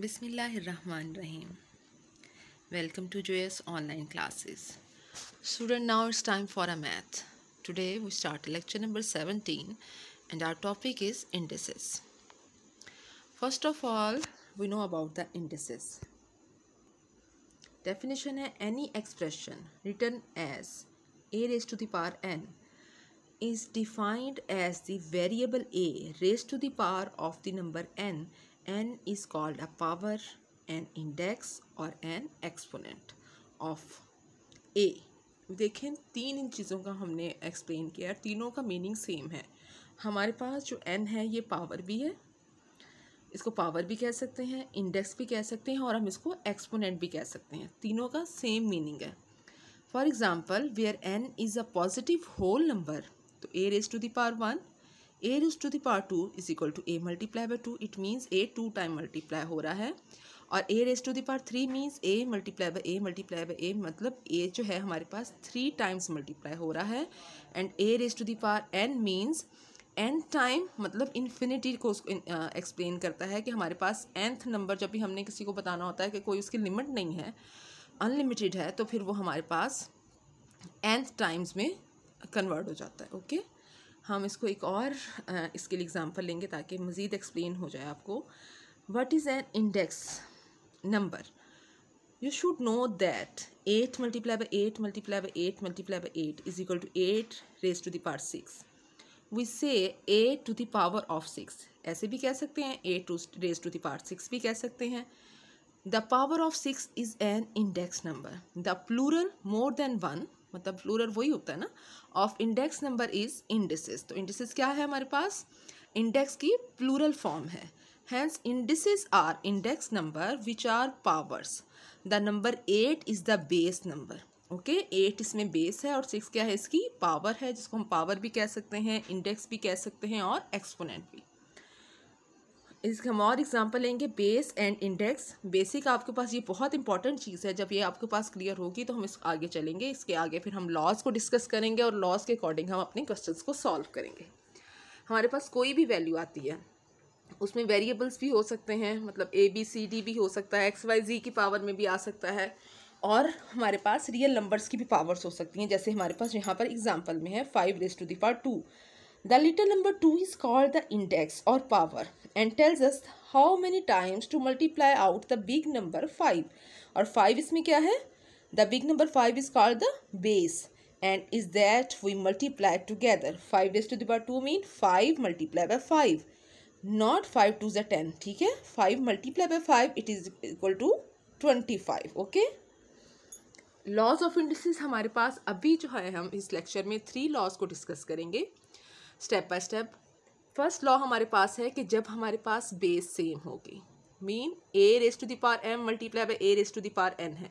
Bismillahirrahmanirrahim. Welcome to JS online classes. Student, now it's time for a math. Today we start lecture number 17 and our topic is indices. First of all, we know about the indices. Definition is any expression written as a raised to the power n is defined as the variable a raised to the power of the number n n is called a power an index और an exponent of a देखें तीन इन चीज़ों का हमने explain किया तीनों का meaning same है हमारे पास जो n है ये पावर भी है इसको पावर भी कह सकते हैं इंडेक्स भी कह सकते हैं और हम इसको एक्सपोनेंट भी कह सकते हैं तीनों का सेम मीनिंग है for example where N is a positive whole number तो A raise to the power one A raise to the power two is equal to A multiply by two it means A two time multiply हो रहा है और A raise to the power three means A multiply by A multiply by A मतलब A जो है हमारे पास three times multiply हो रहा है and A raise to the power N means N time मतलब इन्फिनिटी को एक्सप्लेन करता है कि हमारे पास एंथ नंबर जब भी हमने किसी को बताना होता है कि कोई उसकी लिमिट नहीं है अनलिमिटेड है तो फिर वो हमारे पास एंथ टाइम्स में कन्वर्ट हो जाता है ओके okay? हम इसको एक और इसके लिए एग्ज़ाम्पल लेंगे ताकि मज़ीद एक्सप्लेन हो जाए आपको what is an index number you should know that eight multiply by eight multiply by eight multiply by eight is equal to eight raise to दार्ट six we say eight to the power of six ऐसे भी कह सकते हैं eight to raise to दार्ट six भी कह सकते हैं the power of six is an index number the plural more than one मतलब प्लूरल वही होता है ना of index number is indices तो इंडिसेस क्या है हमारे पास इंडेक्स की प्लूरल फॉर्म है hence indices are index number which are powers the number eight is the base number okay eight इसमें बेस है और सिक्स क्या है इसकी पावर है जिसको हम पावर भी कह सकते हैं इंडेक्स भी कह सकते हैं और एक्सपोनेंट भी इसका हम और एग्जांपल लेंगे बेस एंड इंडेक्स बेसिक आपके पास ये बहुत इंपॉर्टेंट चीज़ है जब ये आपके पास क्लियर होगी तो हम इस आगे चलेंगे इसके आगे फिर हम लॉज को डिस्कस करेंगे और लॉज के अकॉर्डिंग हम अपने क्वेश्चन को सॉल्व करेंगे हमारे पास कोई भी वैल्यू आती है उसमें वेरिएबल्स भी हो सकते हैं मतलब ए बी सी डी भी हो सकता है एक्स वाई जी की पावर में भी आ सकता है और हमारे पास रियल नंबर्स की भी पावर्स हो सकती हैं जैसे हमारे पास यहाँ पर एग्जाम्पल में है five raise to the power two the little number two is called the index और power and tells us how many times to multiply out the big number five और फाइव इसमें क्या है the big number five is call the base and is that we multiply together five raise to two mean five multiply by five not five two ज ten ठीक है five multiply by five it is equal to twenty five okay laws of industries हमारे पास अभी जो है हम इस लेक्चर में थ्री लॉज को डिस्कस करेंगे step by step first law हमारे पास है कि जब हमारे पास बेस सेम होगी mean A raise to the power M multiply by A raise to the power N है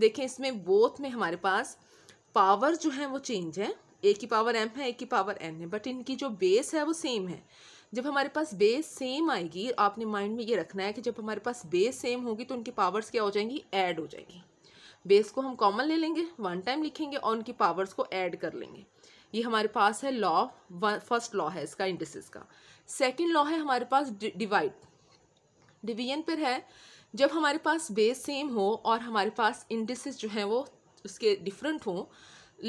देखें इसमें बोथ में हमारे पास पावर जो है वो चेंज है ए की पावर एम है ए की पावर एन है बट इनकी जो बेस है वो सेम है जब हमारे पास बेस सेम आएगी आपने माइंड में ये रखना है कि जब हमारे पास बेस सेम होगी तो उनकी पावर्स क्या हो जाएंगी ऐड हो जाएंगी बेस को हम कॉमन ले लेंगे वन टाइम लिखेंगे और उनकी पावर्स को ऐड कर लेंगे ये हमारे पास है लॉ फर्स्ट लॉ है इसका इंडिसेस का सेकेंड लॉ है हमारे पास डिवाइड डिवीजन पर है जब हमारे पास बेस सेम हो और हमारे पास इंडिसेस जो हैं वो उसके डिफरेंट हों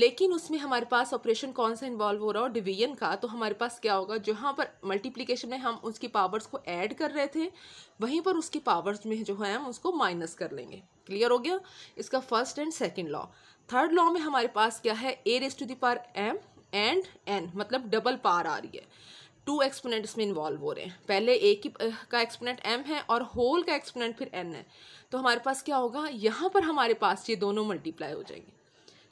लेकिन उसमें हमारे पास ऑपरेशन कौन सा इन्वॉल्व हो रहा हो डिवीजन का तो हमारे पास क्या होगा जहाँ पर मल्टीप्लिकेशन में हम उसकी पावर्स को ऐड कर रहे थे वहीं पर उसकी पावर्स में जो है हम उसको माइनस कर लेंगे क्लियर हो गया इसका first and second law third law में हमारे पास क्या है A raise to power M and N मतलब डबल पार आ रही है टू एक्सपोनेंट इसमें इन्वॉल्व हो रहे हैं पहले ए की का एक्सपोनेंट एम है और होल का एक्सपोनेंट फिर एन है तो हमारे पास क्या होगा यहाँ पर हमारे पास ये दोनों मल्टीप्लाई हो जाएंगे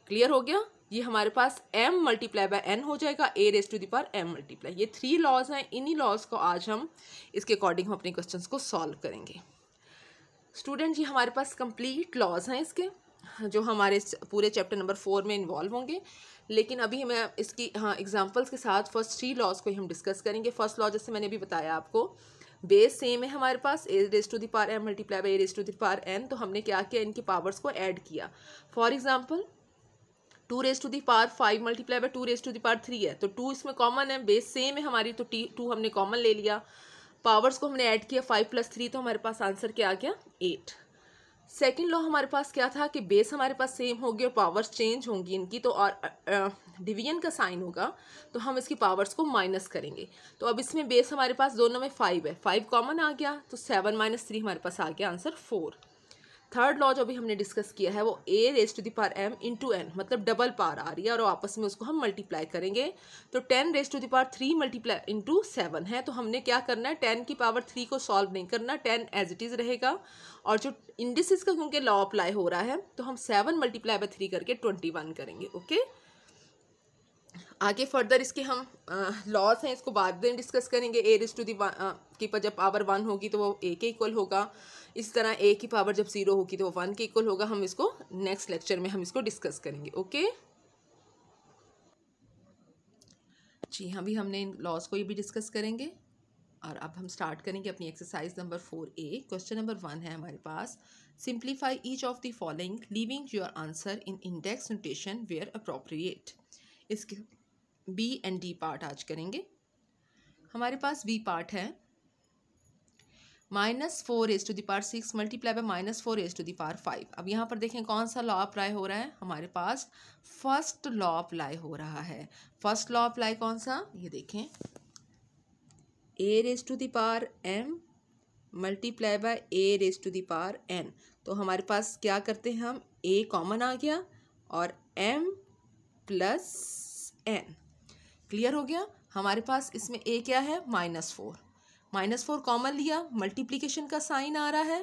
क्लियर हो गया ये हमारे पास एम मल्टीप्लाई बाय एन हो जाएगा A raise to the power M multiply ये थ्री लॉज हैं इन्हीं लॉज को आज हम इसके अकॉर्डिंग हम अपने क्वेश्चन को सॉल्व करेंगे स्टूडेंट जी हमारे पास कंप्लीट लॉज हैं इसके जो हमारे पूरे चैप्टर नंबर फोर में इन्वॉल्व होंगे लेकिन अभी हमें इसकी हाँ एग्ज़ाम्पल्स के साथ फर्स्ट थ्री लॉज को हम डिस्कस करेंगे फर्स्ट लॉ जैसे मैंने अभी बताया आपको बेस सेम है हमारे पास A raise to the power M multiply by A raise to the power N तो हमने क्या किया इनके पावर्स को ऐड किया for example two raise to the power five multiply by two raise to the power three है तो टू इसमें कॉमन है बेस सेम है हमारी तो टी टू हमने कॉमन ले लिया पावर्स को हमने ऐड किया फाइव प्लस थ्री तो हमारे पास आंसर क्या आ गया एट सेकेंड लॉ हमारे पास क्या था कि बेस हमारे पास सेम होगी और पावर्स चेंज होंगी इनकी तो और डिवीजन का साइन होगा तो हम इसकी पावर्स को माइनस करेंगे तो अब इसमें बेस हमारे पास दोनों में फाइव है फाइव कॉमन आ गया तो सेवन माइनस थ्री हमारे पास आ गया आंसर फोर थर्ड लॉ जो भी हमने डिस्कस किया है वो A raise to power M into N मतलब डबल पावर आ रही है और आपस में उसको हम मल्टीप्लाई करेंगे तो ten raise to power three multiply into seven है तो हमने क्या करना है टेन की पावर थ्री को सॉल्व नहीं करना टेन एज इट इज़ रहेगा और जो इंडिसिस का क्योंकि लॉ अप्लाई हो रहा है तो हम सेवन मल्टीप्लाई बाई थ्री करके ट्वेंटी वन करेंगे ओके okay? आगे फर्दर इसके हम लॉस हैं इसको बाद में डिस्कस करेंगे ए रिज टू दी की जब पावर वन होगी तो वो ए के इक्वल होगा इस तरह ए की पावर जब ज़ीरो होगी तो वो वन के इक्वल होगा हम इसको नेक्स्ट लेक्चर में हम इसको डिस्कस करेंगे ओके जी हाँ भी हमने इन लॉस को ये भी डिस्कस करेंगे और अब हम स्टार्ट करेंगे अपनी exercise number four A question number one है हमारे पास simplify each of the following leaving your answer in index notation where appropriate इसके बी एंड डी पार्ट आज करेंगे हमारे पास बी पार्ट है minus four A's to the power six multiply by minus four A's to the power five अब यहाँ पर देखें कौन सा लॉ अप्लाई हो रहा है हमारे पास फर्स्ट लॉ अप्लाई हो रहा है फर्स्ट लॉ अप्लाई कौन सा ये देखें A raise to the power M multiply by A raise to the power N तो हमारे पास क्या करते हैं हम ए कॉमन आ गया और एम प्लस एन क्लियर हो गया हमारे पास इसमें ए क्या है minus four minus four common लिया मल्टीप्लीकेशन का साइन आ रहा है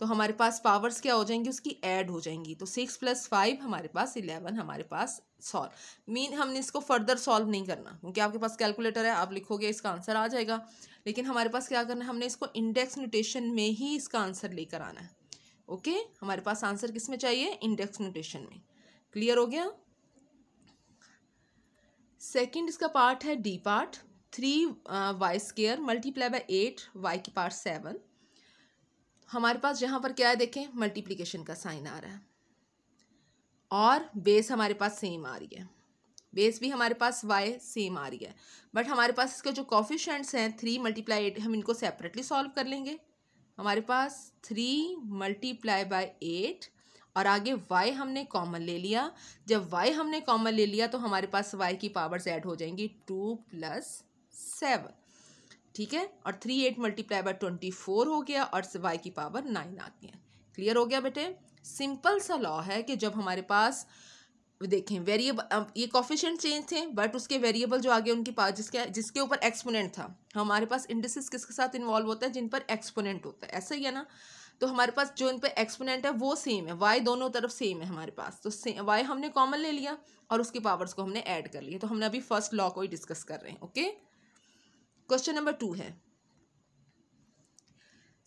तो हमारे पास पावर्स क्या हो जाएंगी उसकी ऐड हो जाएंगी तो सिक्स प्लस फाइव हमारे पास इलेवन हमारे पास सॉल्व मीन हमने इसको फर्दर सॉल्व नहीं करना क्योंकि आपके पास कैलकुलेटर है आप लिखोगे इसका आंसर आ जाएगा लेकिन हमारे पास क्या करना है हमने इसको इंडेक्स न्यूटेशन में ही इसका आंसर लेकर आना है ओके हमारे पास आंसर किस में चाहिए इंडेक्स न्यूटेशन में क्लियर हो गया सेकेंड इसका पार्ट है D part three Y square multiply by eight Y की पार्ट सेवन हमारे पास यहाँ पर क्या है देखें मल्टीप्लिकेशन का साइन आ रहा है और बेस हमारे पास सेम आ रही है बेस भी हमारे पास वाई सेम आ रही है बट हमारे पास इसका जो कॉफिशेंट्स हैं थ्री मल्टीप्लाई एट हम इनको सेपरेटली सॉल्व कर लेंगे हमारे पास थ्री मल्टीप्लाई बाई एट और आगे y हमने कॉमन ले लिया जब y हमने कॉमन ले लिया तो हमारे पास y की पावर्स ऐड हो जाएंगी टू प्लस सेवन ठीक है और three eight multiply by twenty four हो गया और y की पावर नाइन आ गया क्लियर हो गया बेटे सिंपल सा लॉ है कि जब हमारे पास देखें वेरिएबल ये कॉफिशेंट चेंज थे बट उसके वेरिएबल जो आगे उनके पास जिसके जिसके ऊपर एक्सपोनेंट था हमारे पास इंडस्ट्रीज किसके साथ इन्वॉल्व होता है जिन पर एक्सपोनेंट होता है ऐसा ही है ना तो हमारे पास जो इन पर एक्सपोनेंट है वो सेम है वाई दोनों तरफ सेम है हमारे पास तो वाई हमने कॉमन ले लिया और उसकी पावर्स को हमने ऐड कर लिया तो हमने अभी फर्स्ट लॉ को ही डिस्कस कर रहे हैं ओके क्वेश्चन नंबर टू है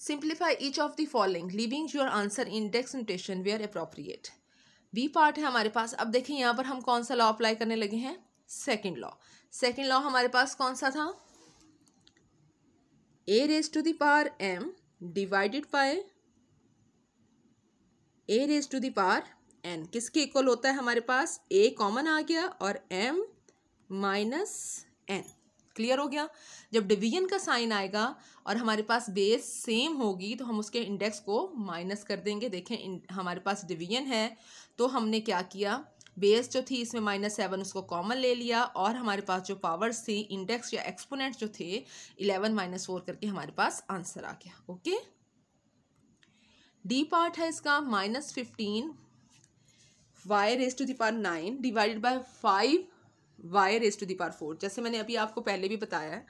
simplify each of the following leaving your answer index notation are appropriate B part है हमारे पास अब देखें यहाँ पर हम कौन सा लॉ अप्लाई करने लगे हैं सेकेंड लॉ सेकेंड लॉ हमारे पास कौन सा था A raise to the power M divided by A raise to the power N किसके इक्वल होता है हमारे पास ए कॉमन आ गया और एम माइनस एन क्लियर हो गया जब डिवीजन का साइन आएगा और हमारे पास बेस सेम होगी तो हम उसके इंडेक्स को माइनस कर देंगे देखें हमारे पास डिवीजन है तो हमने क्या किया बेस जो थी इसमें माइनस सेवन उसको कॉमन ले लिया और हमारे पास जो पावर्स थी इंडेक्स या एक्सपोनेंट जो थे इलेवन माइनस फोर करके हमारे पास आंसर आ गया ओके डी पार्ट है इसका minus fifteen Y raise to the power nine divided by five Y raise to the power four जैसे मैंने अभी आपको पहले भी बताया है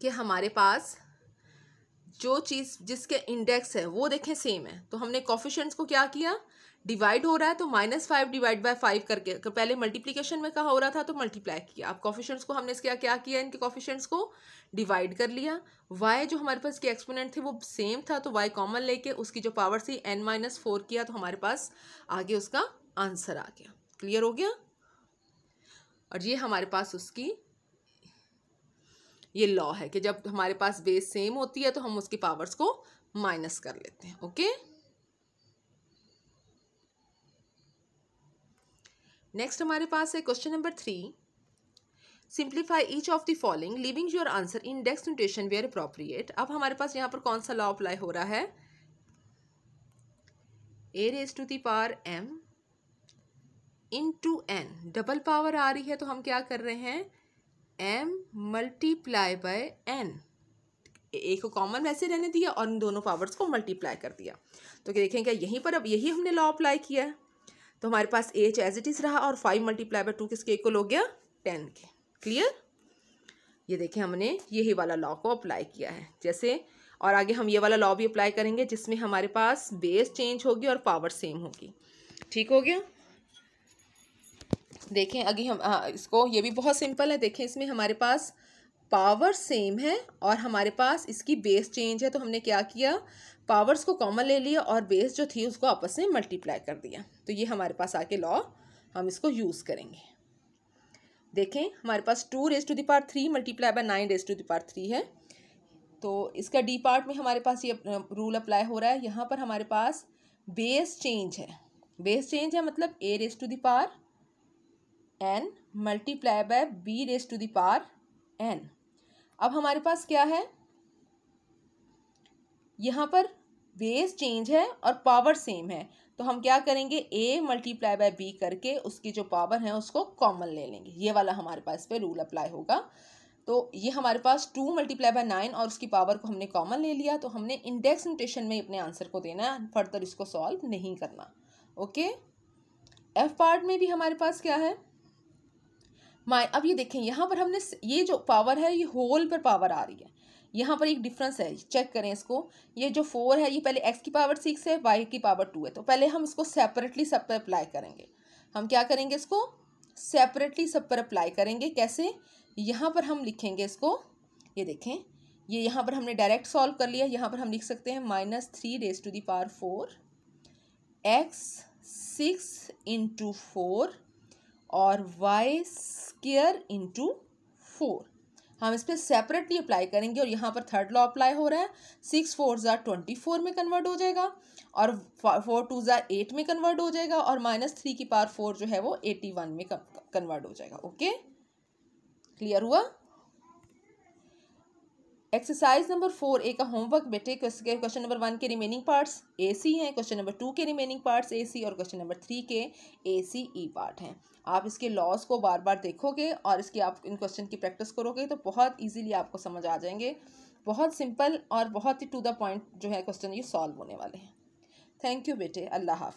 कि हमारे पास जो चीज़ जिसके इंडेक्स है वो देखें सेम है तो हमने कॉफिशेंट्स को क्या किया डिवाइड हो रहा है तो minus five divide by five करके कर तो पहले मल्टीप्लिकेशन में कहा हो रहा था तो मल्टीप्लाई किया अब कॉफिशेंट्स को हमने इसके क्या, क्या किया इनके कॉफिशेंट्स को डिवाइड कर लिया वाई जो हमारे पास के एक्सपोनेंट थे वो सेम था तो वाई कॉमन लेके उसकी जो पावर थी एन माइनस फोर किया तो हमारे पास आगे उसका आंसर आ गया क्लियर हो गया और ये हमारे पास उसकी ये लॉ है कि जब हमारे पास बेस सेम होती है तो हम उसकी पावर्स को माइनस कर लेते हैं ओके नेक्स्ट हमारे पास है question number three simplify each of the following leaving your answer index notation where appropriate अब हमारे पास यहाँ पर कौन सा लॉ अप्लाई हो रहा है a raise to the power m into n double power आ रही है तो हम क्या कर रहे हैं m multiply by n a को कॉमन वैसे रहने दिया और इन दोनों पावर्स को मल्टीप्लाई कर दिया तो देखें क्या यहीं पर अब यही हमने लॉ अप्लाई किया है तो हमारे पास एच एज इट इज़ रहा और फाइव मल्टीप्लाई बाय टू किसके को हो गया टेन के क्लियर ये देखें हमने यही वाला लॉ को अप्लाई किया है जैसे और आगे हम ये वाला लॉ भी अप्लाई करेंगे जिसमें हमारे पास बेस चेंज होगी और पावर सेम होगी ठीक हो गया देखें अगे हम आ, हाँ, इसको ये भी बहुत सिंपल है देखें इसमें हमारे पास पावर सेम है और हमारे पास इसकी बेस चेंज है तो हमने क्या किया पावर्स को कॉमन ले लिया और बेस जो थी उसको आपस में मल्टीप्लाई कर दिया तो ये हमारे पास आके लॉ हम इसको यूज़ करेंगे देखें हमारे पास two raise to the power three multiply by nine raise to the power three है तो इसका डी पार्ट में हमारे पास ये रूल अप्लाई हो रहा है यहाँ पर हमारे पास बेस चेंज है बेस चेंज है मतलब a raise to the power n multiply by b raise to the power n अब हमारे पास क्या है यहाँ पर बेस चेंज है और पावर सेम है तो हम क्या करेंगे ए मल्टीप्लाई बाय बी करके उसकी जो पावर है उसको कॉमन ले लेंगे ये वाला हमारे पास पे रूल अप्लाई होगा तो ये हमारे पास टू मल्टीप्लाई बाय नाइन और उसकी पावर को हमने कॉमन ले लिया तो हमने इंडेक्स नोटेशन में अपने आंसर को देना है फर्दर इसको सॉल्व नहीं करना ओके एफ पार्ट में भी हमारे पास क्या है माइ अब ये देखें यहाँ पर हमने ये जो पावर है ये होल पर पावर आ रही है यहाँ पर एक डिफरेंस है चेक करें इसको ये जो फोर है ये पहले एक्स की पावर सिक्स है वाई की पावर टू है तो पहले हम इसको सेपरेटली सब पर अप्लाई करेंगे हम क्या करेंगे इसको सेपरेटली सब पर अप्लाई करेंगे कैसे यहाँ पर हम लिखेंगे इसको ये देखें ये यहाँ पर हमने डायरेक्ट सॉल्व कर लिया यहाँ पर हम लिख सकते हैं minus three raise to the power four x six into four और वाई स्केयर इंटू फोर हम इस पर सेपरेटली अप्लाई करेंगे और यहाँ पर थर्ड लॉ अप्लाई हो रहा है six four are twenty four में कन्वर्ट हो जाएगा और फोर टू ज़ार एट में कन्वर्ट हो जाएगा और माइनस थ्री की पावर फोर जो है वो एटी वन में कन्वर्ट हो जाएगा ओके क्लियर हुआ एक्सरसाइज नंबर फोर ए का होमवर्क बेटे क्वेश्चन नंबर वन के रिमेनिंग पार्ट्स ए सी हैं क्वेश्चन नंबर टू के रिमेनिंग पार्ट्स ए सी और क्वेश्चन नंबर थ्री के ए सी ई पार्ट हैं आप इसके लॉस को बार बार देखोगे और इसकी आप इन क्वेश्चन की प्रैक्टिस करोगे तो बहुत ईजिली आपको समझ आ जाएंगे बहुत सिंपल और बहुत ही टू द पॉइंट जो है क्वेश्चन ये सॉल्व होने वाले हैं थैंक यू बेटे अल्लाह हाफ